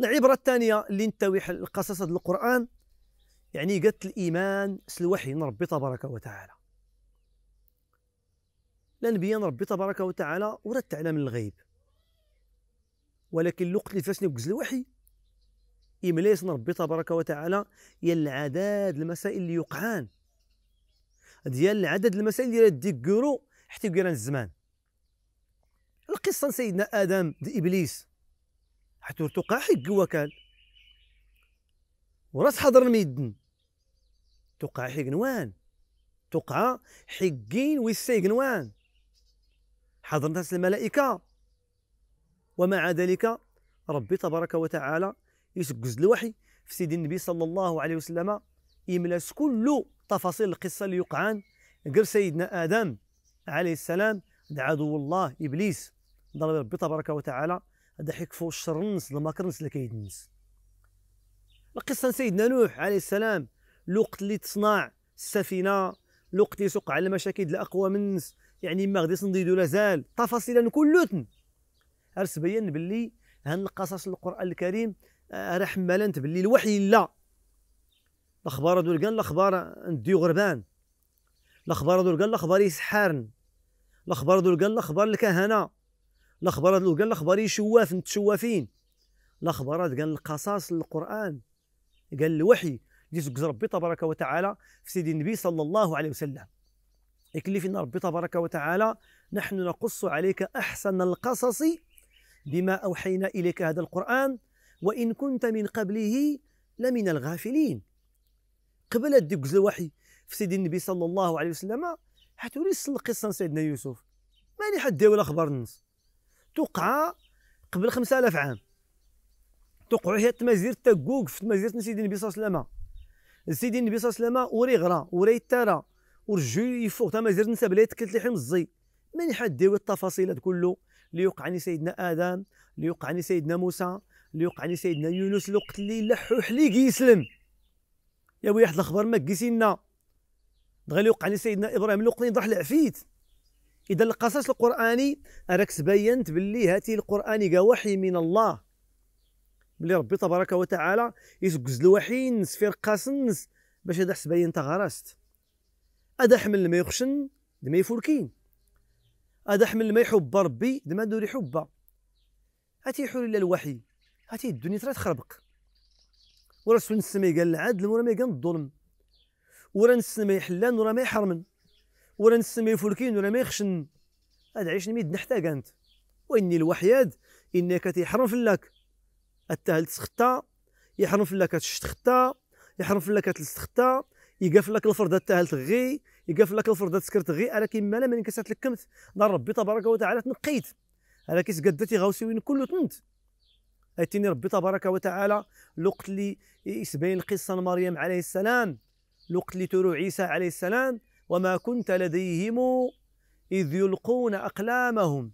العبرة الثانية اللي نتاوي القصص هذا القرآن يعني قالت الإيمان سلوحي نربي تبارك وتعالى الأنبياء نربي تبارك وتعالى ورد تعلم الغيب ولكن الوقت اللي فاسني نوكز الوحي إمليس نربي تبارك وتعالى هي العداد المسائل اللي يقعان ديال العدد المسائل اللي ديكورو حتى يقران الزمان القصة سيدنا آدم دي إبليس حيت ورتقى حق وكال وراس حضر ميدن توقع حق نوان توقع حقين ويسي نوان حضر ناس الملائكة ومع ذلك ربي تبارك وتعالى يسجز الوحي في سيدي النبي صلى الله عليه وسلم يملاس كل تفاصيل القصة اللي يقعان قر سيدنا آدم عليه السلام عدو الله إبليس ضرب ربي تبارك وتعالى هذا حيك فوق الشر لما كرنس اللي كيدنس القصه سيدنا نوح عليه السلام الوقت اللي تصنع السفينه الوقت اللي سوق على المشاكل الاقوى من يعني ما غاديش نضيدو لازال تفاصيلا كلوتن ارس بين باللي هاد القصص القران الكريم آه، راه حمالان باللي الوحي لا الاخبار هادو قال الاخبار آه، نديو غربان الاخبار هادو قال الاخبار يسحارن الاخبار هادو قال الاخبار الكهنه الاخبارات قال الاخبار شواف متشوافين الاخبارات قال القصاص القران قال الوحي ديسك ربي تبارك وتعالى في سيدي النبي صلى الله عليه وسلم فينا ربي تبارك وتعالى نحن نقص عليك احسن القصص بما اوحينا اليك هذا القران وان كنت من قبله لمن الغافلين قبل ديك الوحي في سيدي النبي صلى الله عليه وسلم حتولي القصه سيدنا يوسف ماني حد داوي الاخبار النص توقع قبل 5000 عام توقعوا هي تمازير تاكوك في تمازير سيدي النبي صلى الله عليه وسلم سيدي النبي صلى الله عليه وسلم وري غرا وري تارا ورجو يفوق تمازير نسب لا يتكلت لحم الزي من حديو التفاصيل هذا كله اللي يوقعني سيدنا ادم اللي يوقعني سيدنا موسى اللي يوقعني سيدنا يونس الوقت اللي لحو حلي كيسلم يا بوي واحد الخبر ما كيسينا دغيا اللي يوقعني سيدنا ابراهيم الوقت اللي ضح العفيت اذا القصص القراني راك تبينت باللي هاتي القراني وحي من الله بلي ربي تبارك وتعالى يسقز الوحي نس في رقاصنس باش هذا حسبايا انت غرست هذا حمل ما يخشن ما يفركين هذا حمل ما يحب ربي ما دوري حبه هاتي حول الا الوحي هاتي الدنيا ترى تخربق ورا سن السماء قال العدل ورا ما قال الظلم ورا السماء يحلان ورا ما يحرمن ولا نسمي فلكين ولا ما يخشن هاد عيش نميد نحتا كانت واني الوحياد انك في فلاك التهل تسختا يحرم فلاك تشتختا يحرم فلاك تلسخطة يقفل لك الفرده تاهل تغي يقفل لك الفرده تسكر تغي على كيما لا من كسات الكمت دار ربي تبارك وتعالى تنقيت على كيس قدتي غاوسي وين كله تنت اتيني ربي تبارك وتعالى الوقت اللي يسبين القصه لمريم عليه السلام الوقت اللي تورو عيسى عليه السلام وما كنت لديهم إذ يلقون أقلامهم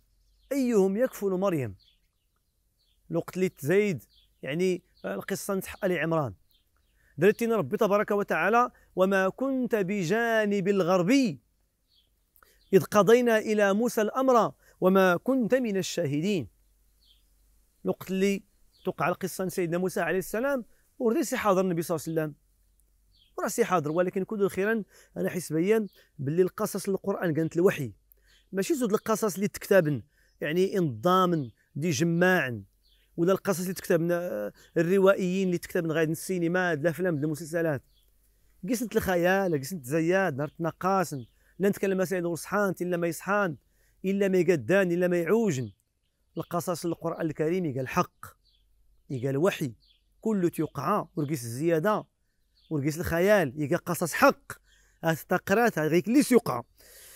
أيهم يكفل مريم لقتلت زيد يعني القصة نتاع آل عمران ربي تبارك وتعالى وما كنت بجانب الغربي إذ قضينا إلى موسى الأمر وما كنت من الشاهدين الوقت اللي توقع القصة سيدنا موسى عليه السلام ورديسي حاضر النبي صلى الله عليه وسلم راسي حاضر ولكن كل خيرا انا حس بيا باللي القصص القران كانت الوحي ماشي زود القصص اللي تكتبن يعني انضامن دي جماعن ولا القصص اللي تكتبن آه، الروائيين اللي تكتبن غادي السينما الافلام المسلسلات قسنت الخيال قسنت زياد نهار تنقاسن لا نتكلم مسائل ورصحان الا ما يصحان الا ما يقدان الا ما يعوجن القصص القران الكريم قال حق قال وحي كل تيوقع ورقيس الزياده ورقيس الخيال يلقى قصص حق التقرات تقرات غير اللي سوقها